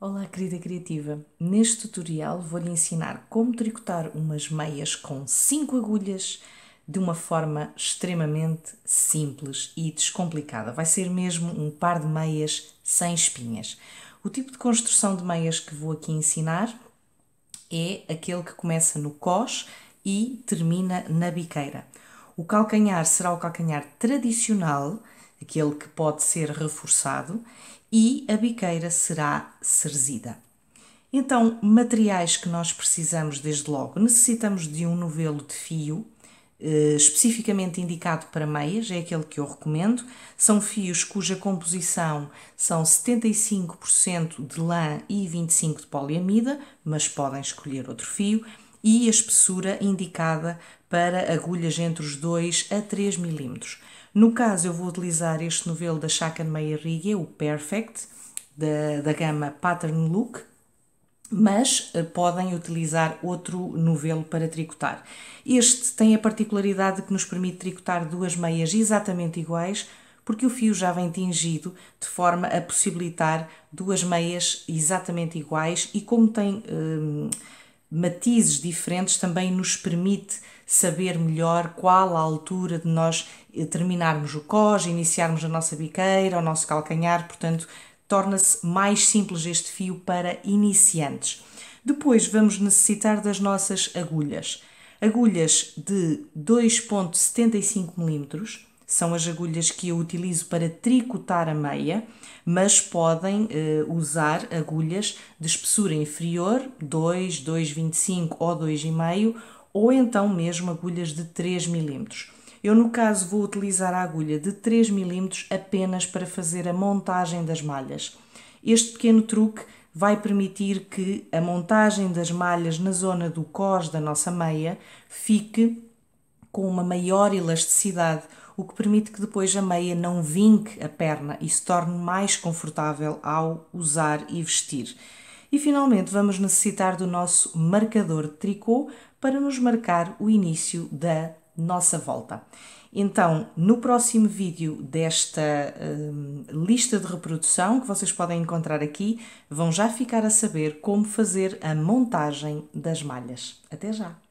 Olá, querida criativa! Neste tutorial vou-lhe ensinar como tricotar umas meias com 5 agulhas de uma forma extremamente simples e descomplicada. Vai ser mesmo um par de meias sem espinhas. O tipo de construção de meias que vou aqui ensinar é aquele que começa no cos e termina na biqueira. O calcanhar será o calcanhar tradicional aquele que pode ser reforçado, e a biqueira será cerzida. Então, materiais que nós precisamos desde logo, necessitamos de um novelo de fio, eh, especificamente indicado para meias, é aquele que eu recomendo. São fios cuja composição são 75% de lã e 25% de poliamida, mas podem escolher outro fio, e a espessura indicada para agulhas entre os 2 a 3 milímetros. No caso, eu vou utilizar este novelo da Schackenmayer Riga, o Perfect, da, da gama Pattern Look, mas uh, podem utilizar outro novelo para tricotar. Este tem a particularidade que nos permite tricotar duas meias exatamente iguais, porque o fio já vem tingido de forma a possibilitar duas meias exatamente iguais e como tem... Uh, matizes diferentes também nos permite saber melhor qual a altura de nós terminarmos o cós, iniciarmos a nossa biqueira, o nosso calcanhar, portanto, torna-se mais simples este fio para iniciantes. Depois vamos necessitar das nossas agulhas. Agulhas de 2.75 milímetros são as agulhas que eu utilizo para tricotar a meia, mas podem eh, usar agulhas de espessura inferior, 2, 2,25 ou 2,5, ou então mesmo agulhas de 3 milímetros. Eu, no caso, vou utilizar a agulha de 3 milímetros apenas para fazer a montagem das malhas. Este pequeno truque vai permitir que a montagem das malhas na zona do cós da nossa meia fique com uma maior elasticidade, o que permite que depois a meia não vinque a perna e se torne mais confortável ao usar e vestir. E finalmente vamos necessitar do nosso marcador de tricô para nos marcar o início da nossa volta. Então, no próximo vídeo desta hum, lista de reprodução que vocês podem encontrar aqui, vão já ficar a saber como fazer a montagem das malhas. Até já!